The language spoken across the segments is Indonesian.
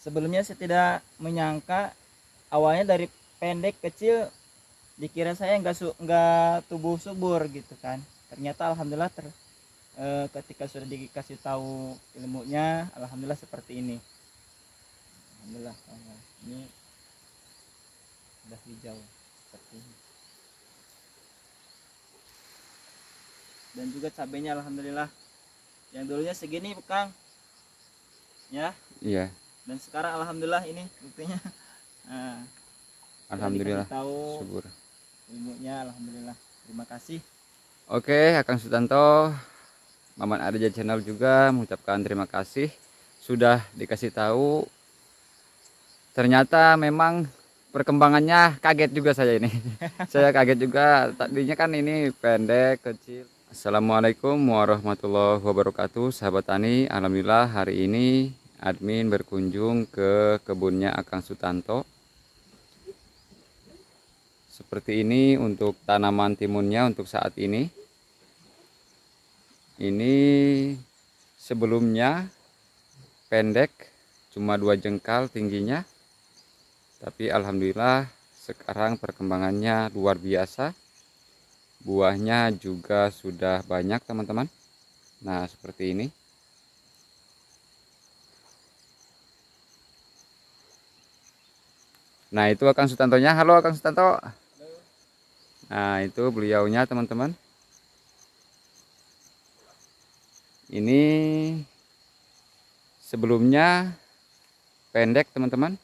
sebelumnya saya tidak menyangka awalnya dari pendek kecil dikira saya nggak nggak tubuh subur gitu kan ternyata alhamdulillah ter, e, ketika sudah dikasih tahu ilmunya alhamdulillah seperti ini alhamdulillah ini sudah hijau seperti ini dan juga cabenya alhamdulillah yang dulunya segini kang ya iya yeah dan sekarang alhamdulillah ini buktinya nah, alhamdulillah tahu subur ilmunya alhamdulillah terima kasih oke Akang Sutanto Maman Arja channel juga mengucapkan terima kasih sudah dikasih tahu ternyata memang perkembangannya kaget juga saya ini saya kaget juga tadinya kan ini pendek kecil Assalamualaikum warahmatullahi wabarakatuh sahabat tani Alhamdulillah hari ini admin berkunjung ke kebunnya Akang Sutanto seperti ini untuk tanaman timunnya untuk saat ini ini sebelumnya pendek cuma dua jengkal tingginya tapi alhamdulillah sekarang perkembangannya luar biasa buahnya juga sudah banyak teman-teman nah seperti ini Nah itu Kang Sutantonya. Halo Kang Sutanto. Nah itu beliaunya teman-teman. Ini sebelumnya pendek teman-teman.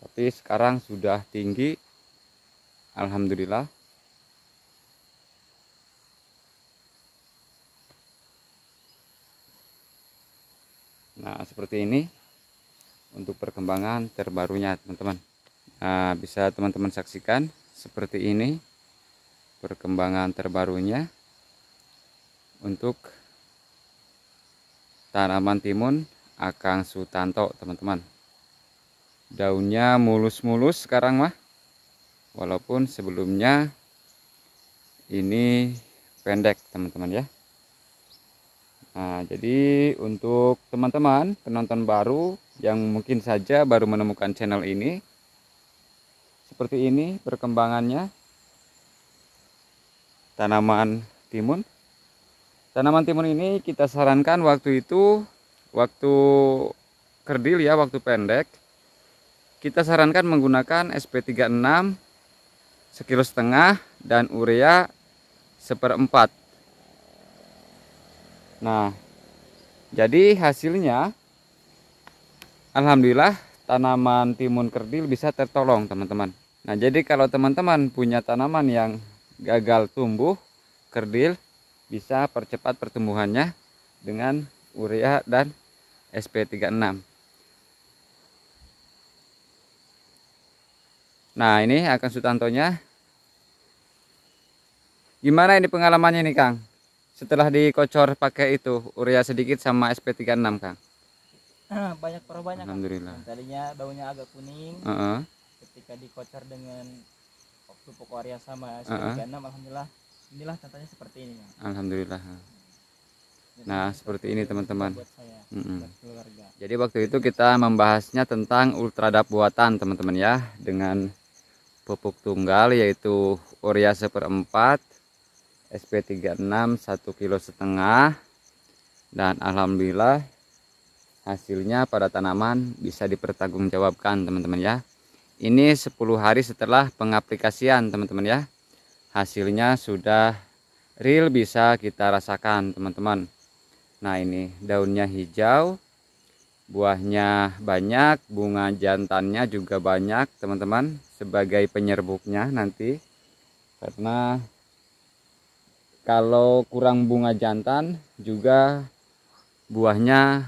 Tapi sekarang sudah tinggi. Alhamdulillah. Nah seperti ini untuk perkembangan terbarunya teman-teman nah, bisa teman-teman saksikan seperti ini perkembangan terbarunya untuk tanaman timun akang sutanto teman-teman daunnya mulus-mulus sekarang mah walaupun sebelumnya ini pendek teman-teman ya Nah, jadi untuk teman-teman penonton baru yang mungkin saja baru menemukan channel ini, seperti ini perkembangannya tanaman timun. Tanaman timun ini kita sarankan waktu itu waktu kerdil ya, waktu pendek. Kita sarankan menggunakan SP36 sekilo setengah dan urea seperempat Nah, jadi hasilnya alhamdulillah tanaman timun kerdil bisa tertolong, teman-teman. Nah, jadi kalau teman-teman punya tanaman yang gagal tumbuh kerdil bisa percepat pertumbuhannya dengan urea dan SP36. Nah, ini akan sutantonya. Gimana ini pengalamannya nih, Kang? setelah dikocor pakai itu urea sedikit sama SP36 Kang? Ah, banyak per banyak Alhamdulillah. kan? Tadinya daunnya agak kuning. Uh -uh. Ketika dikocor dengan pupuk urea sama SP36 uh -uh. alhamdulillah inilah contohnya seperti ini. kan? Alhamdulillah. Nah, seperti ini teman-teman. Mm -mm. Jadi waktu itu kita membahasnya tentang ultradap buatan teman-teman ya dengan pupuk tunggal yaitu urea seperempat SP36 1 kilo setengah dan alhamdulillah hasilnya pada tanaman bisa dipertanggungjawabkan teman-teman ya ini 10 hari setelah pengaplikasian teman-teman ya hasilnya sudah real bisa kita rasakan teman-teman nah ini daunnya hijau buahnya banyak bunga jantannya juga banyak teman-teman sebagai penyerbuknya nanti karena kalau kurang bunga jantan juga buahnya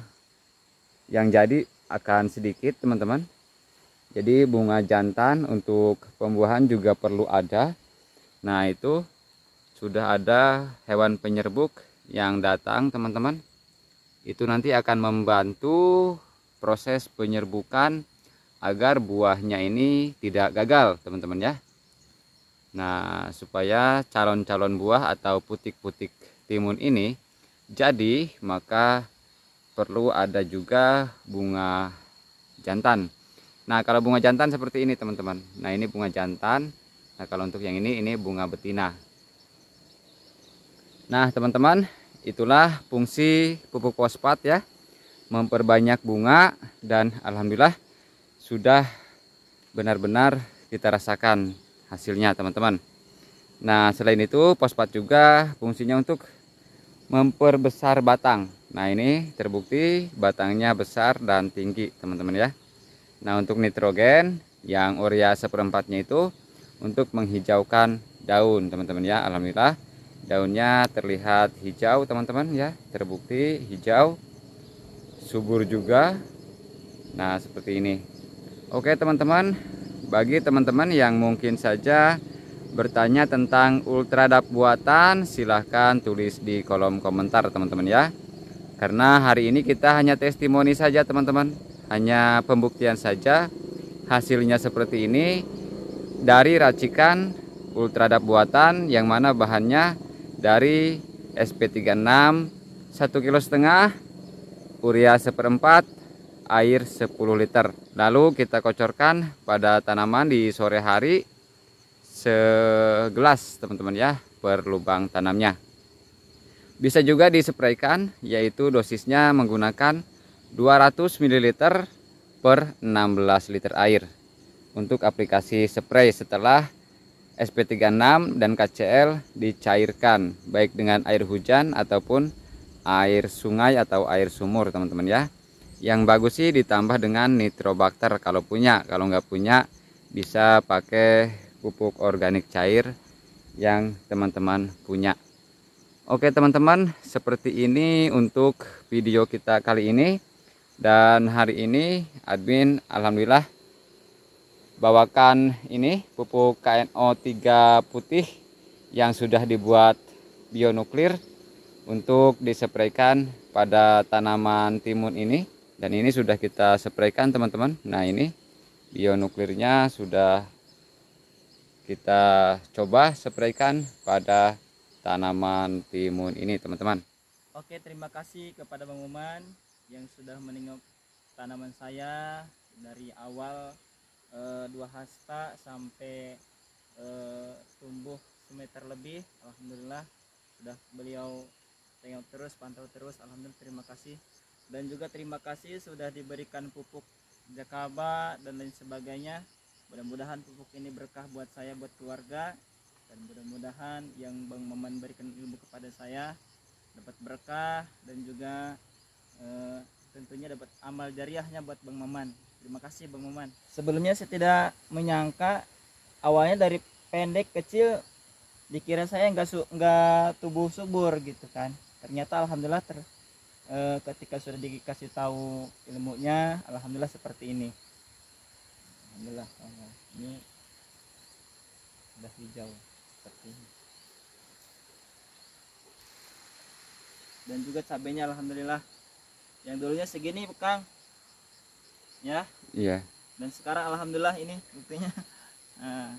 yang jadi akan sedikit teman-teman jadi bunga jantan untuk pembuahan juga perlu ada nah itu sudah ada hewan penyerbuk yang datang teman-teman itu nanti akan membantu proses penyerbukan agar buahnya ini tidak gagal teman-teman ya Nah, supaya calon-calon buah atau putik-putik timun ini jadi, maka perlu ada juga bunga jantan. Nah, kalau bunga jantan seperti ini, teman-teman. Nah, ini bunga jantan. Nah, kalau untuk yang ini, ini bunga betina. Nah, teman-teman, itulah fungsi pupuk fosfat ya. Memperbanyak bunga dan alhamdulillah sudah benar-benar kita rasakan hasilnya teman-teman nah selain itu fosfat juga fungsinya untuk memperbesar batang nah ini terbukti batangnya besar dan tinggi teman-teman ya nah untuk nitrogen yang urea seperempatnya itu untuk menghijaukan daun teman-teman ya Alhamdulillah daunnya terlihat hijau teman-teman ya terbukti hijau subur juga nah seperti ini oke teman-teman bagi teman-teman yang mungkin saja bertanya tentang ultradap buatan, silahkan tulis di kolom komentar teman-teman ya. Karena hari ini kita hanya testimoni saja teman-teman, hanya pembuktian saja hasilnya seperti ini dari racikan ultradap buatan yang mana bahannya dari SP36 1 kilo setengah, urea seperempat, air 10 liter lalu kita kocorkan pada tanaman di sore hari segelas teman-teman ya per lubang tanamnya bisa juga disepraikan yaitu dosisnya menggunakan 200 ml per 16 liter air untuk aplikasi spray setelah SP36 dan KCL dicairkan baik dengan air hujan ataupun air sungai atau air sumur teman-teman ya yang bagus sih ditambah dengan nitrobakter kalau punya. Kalau nggak punya bisa pakai pupuk organik cair yang teman-teman punya. Oke teman-teman, seperti ini untuk video kita kali ini. Dan hari ini admin alhamdulillah bawakan ini pupuk KNO3 putih yang sudah dibuat bionuklir untuk disepraikan pada tanaman timun ini dan ini sudah kita spraykan teman-teman nah ini bionuklirnya sudah kita coba spraykan pada tanaman timun ini teman-teman oke terima kasih kepada Bang Uman yang sudah menengok tanaman saya dari awal e, dua hasta sampai e, tumbuh semeter lebih Alhamdulillah sudah beliau tengok terus pantau terus Alhamdulillah terima kasih dan juga terima kasih sudah diberikan pupuk jakaba dan lain sebagainya mudah-mudahan pupuk ini berkah buat saya buat keluarga dan mudah-mudahan yang Bang Maman berikan ilmu kepada saya dapat berkah dan juga e, tentunya dapat amal jariahnya buat Bang Maman terima kasih Bang Maman sebelumnya saya tidak menyangka awalnya dari pendek kecil dikira saya nggak nggak tubuh subur gitu kan ternyata alhamdulillah ter Eh, ketika sudah dikasih tahu ilmunya alhamdulillah seperti ini alhamdulillah ini sudah hijau seperti ini dan juga cabenya alhamdulillah yang dulunya segini kang ya iya dan sekarang alhamdulillah ini buktinya nah,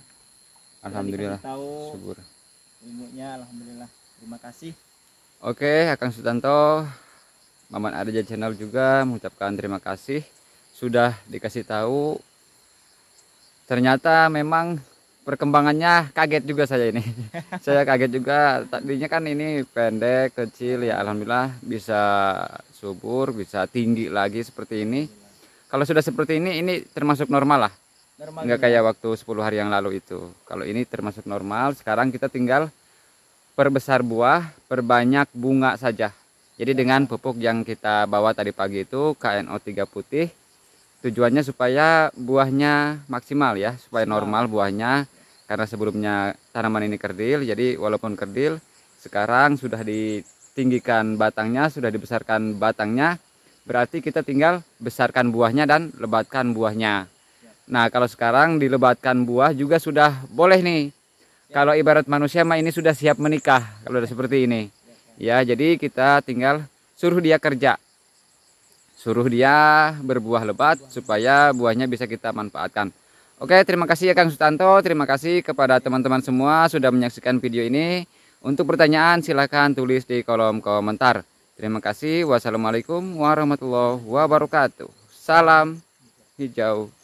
alhamdulillah tahu subur ilmunya alhamdulillah terima kasih oke akang sutanto Maman Arja Channel juga mengucapkan terima kasih sudah dikasih tahu. Ternyata memang perkembangannya kaget juga saya ini. saya kaget juga. Tadinya kan ini pendek, kecil ya alhamdulillah bisa subur, bisa tinggi lagi seperti ini. Kalau sudah seperti ini ini termasuk normal lah. Normal Enggak kayak waktu 10 hari yang lalu itu. Kalau ini termasuk normal, sekarang kita tinggal perbesar buah, perbanyak bunga saja. Jadi dengan pupuk yang kita bawa tadi pagi itu KNO3 putih tujuannya supaya buahnya maksimal ya, supaya normal buahnya karena sebelumnya tanaman ini kerdil. Jadi walaupun kerdil sekarang sudah ditinggikan batangnya, sudah dibesarkan batangnya, berarti kita tinggal besarkan buahnya dan lebatkan buahnya. Nah, kalau sekarang dilebatkan buah juga sudah boleh nih. Ya. Kalau ibarat manusia mah ini sudah siap menikah kalau udah seperti ini ya jadi kita tinggal suruh dia kerja suruh dia berbuah lebat supaya buahnya bisa kita manfaatkan oke terima kasih ya Kang Sutanto terima kasih kepada teman-teman semua sudah menyaksikan video ini untuk pertanyaan silahkan tulis di kolom komentar terima kasih wassalamualaikum warahmatullahi wabarakatuh salam hijau